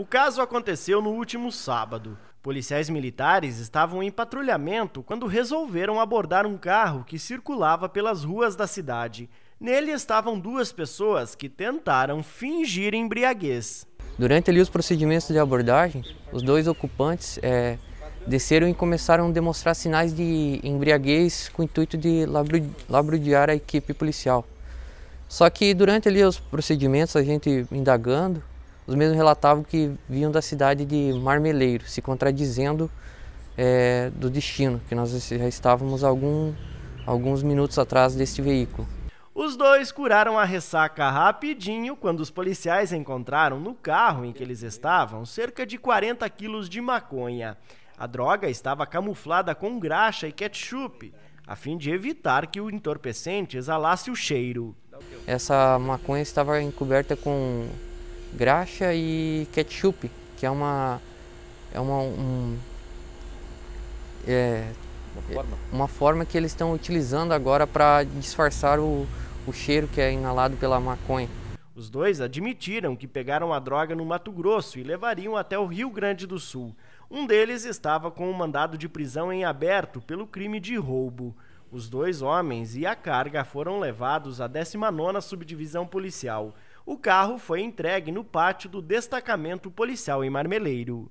O caso aconteceu no último sábado. Policiais militares estavam em patrulhamento quando resolveram abordar um carro que circulava pelas ruas da cidade. Nele estavam duas pessoas que tentaram fingir embriaguez. Durante ali os procedimentos de abordagem, os dois ocupantes é, desceram e começaram a demonstrar sinais de embriaguez com o intuito de labrudiar a equipe policial. Só que durante ali os procedimentos, a gente indagando, os mesmos relatavam que vinham da cidade de Marmeleiro, se contradizendo é, do destino, que nós já estávamos algum, alguns minutos atrás deste veículo. Os dois curaram a ressaca rapidinho quando os policiais encontraram no carro em que eles estavam cerca de 40 quilos de maconha. A droga estava camuflada com graxa e ketchup, a fim de evitar que o entorpecente exalasse o cheiro. Essa maconha estava encoberta com graxa e ketchup, que é uma é uma um, é, uma, forma. É uma forma que eles estão utilizando agora para disfarçar o, o cheiro que é inalado pela maconha. Os dois admitiram que pegaram a droga no Mato Grosso e levariam até o Rio Grande do Sul. Um deles estava com um mandado de prisão em aberto pelo crime de roubo. Os dois homens e a carga foram levados à 19ª Subdivisão Policial o carro foi entregue no pátio do destacamento policial em Marmeleiro